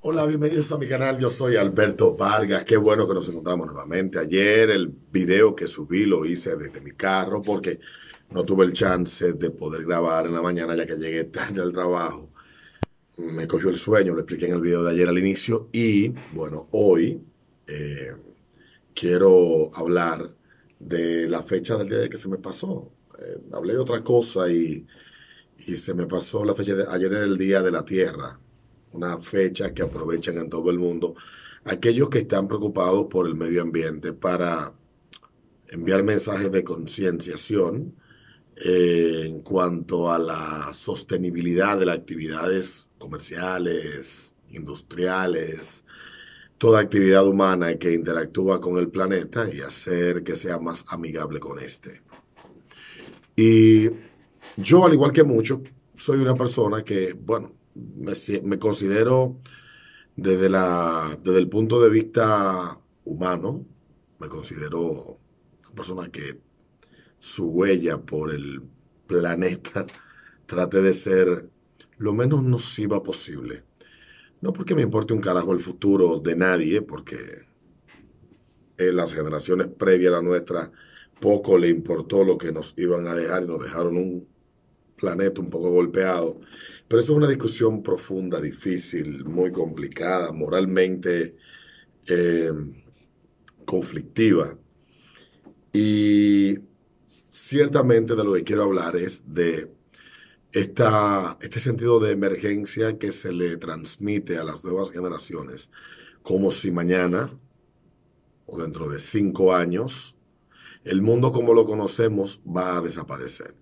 Hola, bienvenidos a mi canal. Yo soy Alberto Vargas. Qué bueno que nos encontramos nuevamente. Ayer el video que subí lo hice desde mi carro porque no tuve el chance de poder grabar en la mañana ya que llegué tarde al trabajo. Me cogió el sueño, lo expliqué en el video de ayer al inicio. Y bueno, hoy eh, quiero hablar de la fecha del día de que se me pasó. Eh, hablé de otra cosa y, y se me pasó la fecha de ayer era el Día de la Tierra una fecha que aprovechan en todo el mundo aquellos que están preocupados por el medio ambiente para enviar mensajes de concienciación eh, en cuanto a la sostenibilidad de las actividades comerciales, industriales, toda actividad humana que interactúa con el planeta y hacer que sea más amigable con este. Y yo, al igual que muchos, soy una persona que, bueno, me, considero desde, la, desde el punto de vista humano, me considero una persona que su huella por el planeta trate de ser lo menos nociva posible. No porque me importe un carajo el futuro de nadie, porque en las generaciones previas a la nuestra poco le importó lo que nos iban a dejar y nos dejaron un planeta un poco golpeado. Pero es una discusión profunda, difícil, muy complicada, moralmente eh, conflictiva. Y ciertamente de lo que quiero hablar es de esta, este sentido de emergencia que se le transmite a las nuevas generaciones, como si mañana o dentro de cinco años el mundo como lo conocemos va a desaparecer.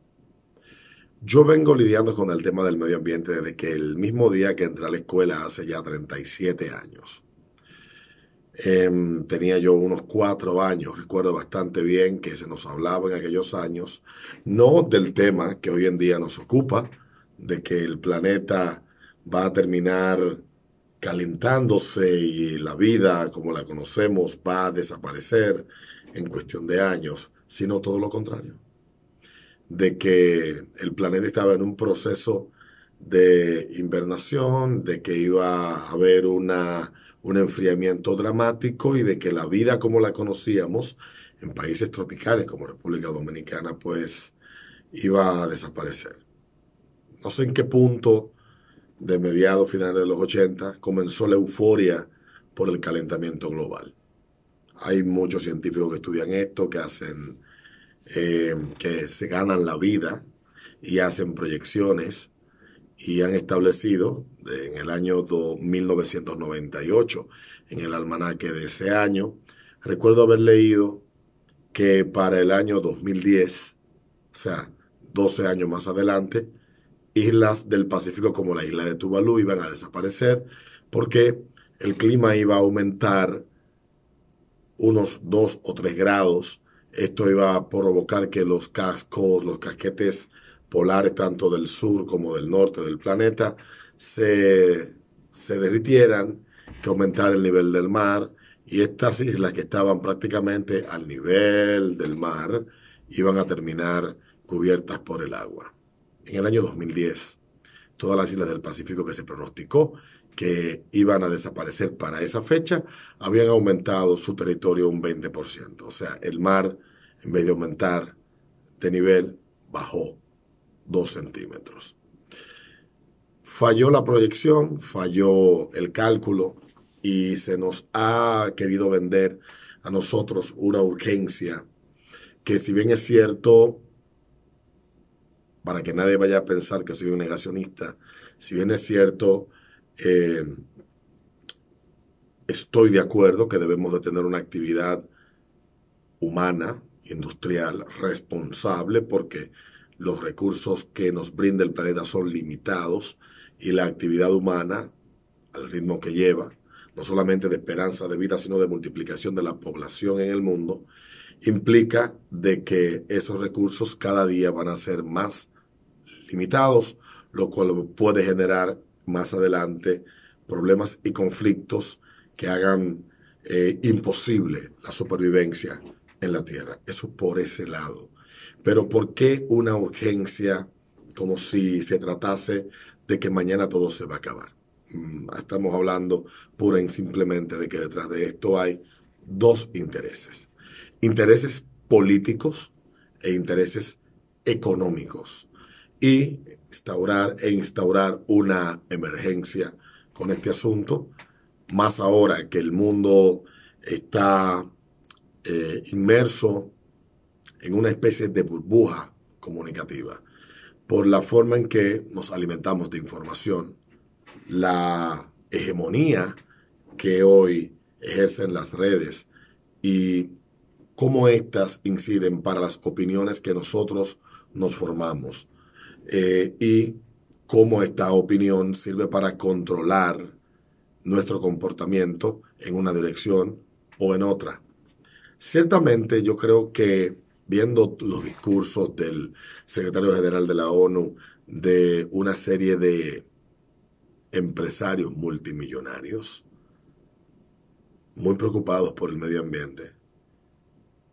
Yo vengo lidiando con el tema del medio ambiente desde que el mismo día que entré a la escuela hace ya 37 años. Em, tenía yo unos cuatro años, recuerdo bastante bien que se nos hablaba en aquellos años, no del tema que hoy en día nos ocupa, de que el planeta va a terminar calentándose y la vida como la conocemos va a desaparecer en cuestión de años, sino todo lo contrario de que el planeta estaba en un proceso de invernación, de que iba a haber una, un enfriamiento dramático y de que la vida como la conocíamos en países tropicales como República Dominicana pues iba a desaparecer. No sé en qué punto de mediados, finales de los 80, comenzó la euforia por el calentamiento global. Hay muchos científicos que estudian esto, que hacen eh, que se ganan la vida y hacen proyecciones y han establecido en el año 1998, en el almanaque de ese año, recuerdo haber leído que para el año 2010, o sea, 12 años más adelante, islas del Pacífico como la isla de Tuvalu iban a desaparecer porque el clima iba a aumentar unos 2 o 3 grados esto iba a provocar que los cascos, los casquetes polares, tanto del sur como del norte del planeta, se, derritieran, que aumentara el nivel del mar, y estas islas que estaban prácticamente al nivel del mar iban a terminar cubiertas por el agua. En el año 2010, todas las islas del Pacífico que se pronosticó que iban a desaparecer para esa fecha, habían aumentado su territorio un 20%. O sea, el mar, en vez de aumentar de nivel, bajó 2 centímetros. Falló la proyección, falló el cálculo y se nos ha querido vender a nosotros una urgencia que si bien es cierto, para que nadie vaya a pensar que soy un negacionista, si bien es cierto, eh, estoy de acuerdo que debemos de tener una actividad humana, industrial, responsable, porque los recursos que nos brinda el planeta son limitados y la actividad humana, al ritmo que lleva, no solamente de esperanza de vida, sino de multiplicación de la población en el mundo, implica de que esos recursos cada día van a ser más limitados, lo cual puede generar más adelante problemas y conflictos que hagan eh, imposible la supervivencia en la tierra. Eso por ese lado. Pero ¿por qué una urgencia como si se tratase de que mañana todo se va a acabar? Mm, estamos hablando pura y simplemente de que detrás de esto hay dos intereses. Intereses políticos e intereses económicos. Y instaurar e instaurar una emergencia con este asunto, más ahora que el mundo está eh, inmerso en una especie de burbuja comunicativa por la forma en que nos alimentamos de información, la hegemonía que hoy ejercen las redes y cómo éstas inciden para las opiniones que nosotros nos formamos. Eh, y cómo esta opinión sirve para controlar nuestro comportamiento en una dirección o en otra. Ciertamente yo creo que viendo los discursos del secretario general de la ONU, de una serie de empresarios multimillonarios, muy preocupados por el medio ambiente,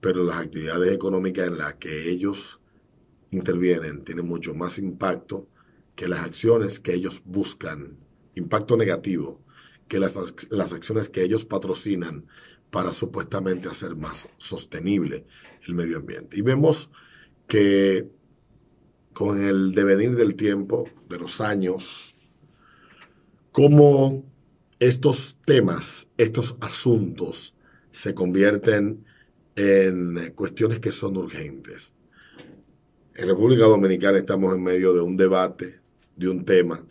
pero las actividades económicas en las que ellos intervienen tienen mucho más impacto que las acciones que ellos buscan, impacto negativo, que las, las acciones que ellos patrocinan para supuestamente hacer más sostenible el medio ambiente. Y vemos que con el devenir del tiempo, de los años, cómo estos temas, estos asuntos se convierten en cuestiones que son urgentes. En República Dominicana estamos en medio de un debate, de un tema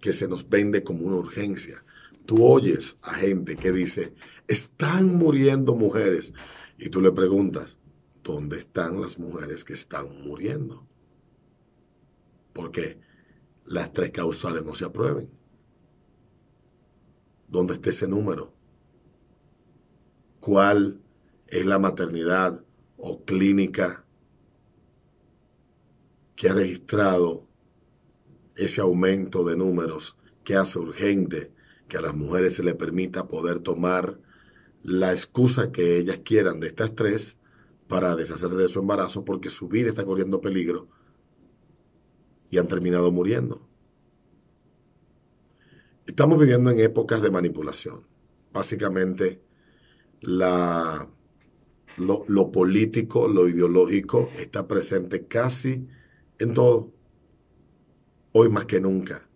que se nos vende como una urgencia. Tú oyes a gente que dice, están muriendo mujeres. Y tú le preguntas, ¿dónde están las mujeres que están muriendo? Porque las tres causales no se aprueben. ¿Dónde está ese número? ¿Cuál es la maternidad o clínica que ha registrado ese aumento de números que hace urgente que a las mujeres se les permita poder tomar la excusa que ellas quieran de estas tres para deshacerse de su embarazo porque su vida está corriendo peligro y han terminado muriendo. Estamos viviendo en épocas de manipulación. Básicamente, la, lo, lo político, lo ideológico está presente casi en todo, hoy más que nunca.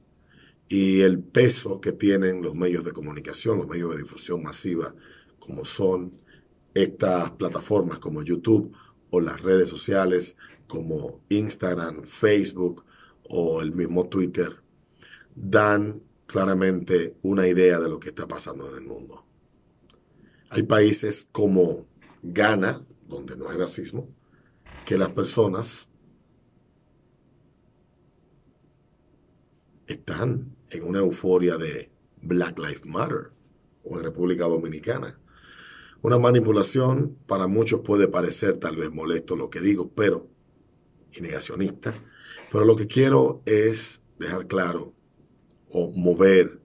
Y el peso que tienen los medios de comunicación, los medios de difusión masiva, como son estas plataformas como YouTube o las redes sociales como Instagram, Facebook o el mismo Twitter, dan claramente una idea de lo que está pasando en el mundo. Hay países como Ghana, donde no hay racismo, que las personas están en una euforia de Black Lives Matter o en República Dominicana. Una manipulación para muchos puede parecer tal vez molesto lo que digo, pero y negacionista, pero lo que quiero es dejar claro o mover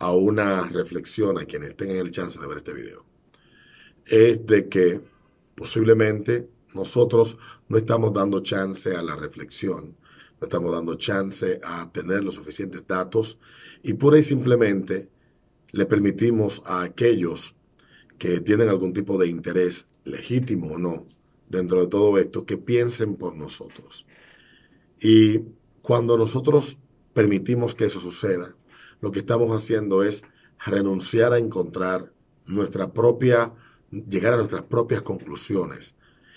a una reflexión a quienes tengan el chance de ver este video. Es de que posiblemente nosotros no estamos dando chance a la reflexión estamos dando chance a tener los suficientes datos y pura y simplemente le permitimos a aquellos que tienen algún tipo de interés, legítimo o no, dentro de todo esto, que piensen por nosotros. Y cuando nosotros permitimos que eso suceda, lo que estamos haciendo es renunciar a encontrar nuestra propia, llegar a nuestras propias conclusiones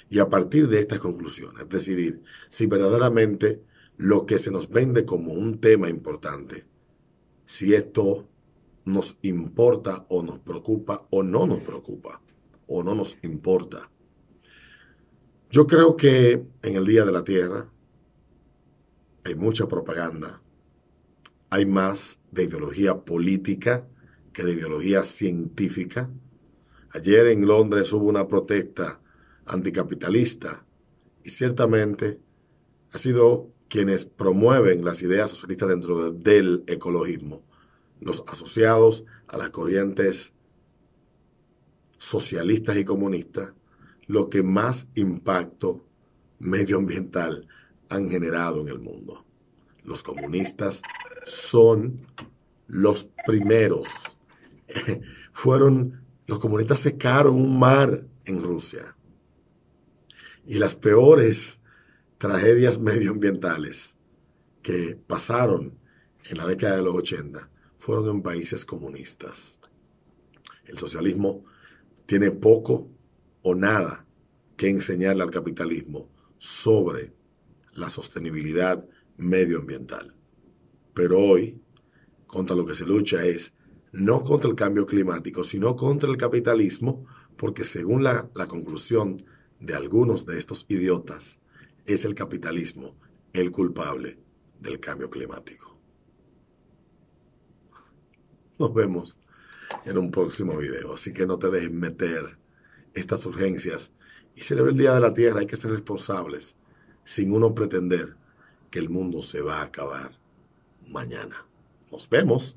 y a partir de estas conclusiones decidir si verdaderamente lo que se nos vende como un tema importante, si esto nos importa o nos preocupa o no nos preocupa o no nos importa. Yo creo que en el Día de la Tierra hay mucha propaganda, hay más de ideología política que de ideología científica. Ayer en Londres hubo una protesta anticapitalista y ciertamente ha sido quienes promueven las ideas socialistas dentro del ecologismo, los asociados a las corrientes socialistas y comunistas, lo que más impacto medioambiental han generado en el mundo. Los comunistas son los primeros. Fueron, los comunistas secaron un mar en Rusia. Y las peores tragedias medioambientales que pasaron en la década de los 80 fueron en países comunistas. El socialismo tiene poco o nada que enseñarle al capitalismo sobre la sostenibilidad medioambiental. Pero hoy, contra lo que se lucha es no contra el cambio climático, sino contra el capitalismo, porque según la, la conclusión de algunos de estos idiotas, es el capitalismo el culpable del cambio climático. Nos vemos en un próximo video, así que no te dejes meter estas urgencias y celebra el Día de la Tierra. Hay que ser responsables sin uno pretender que el mundo se va a acabar mañana. Nos vemos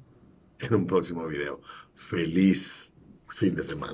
en un próximo video. Feliz fin de semana.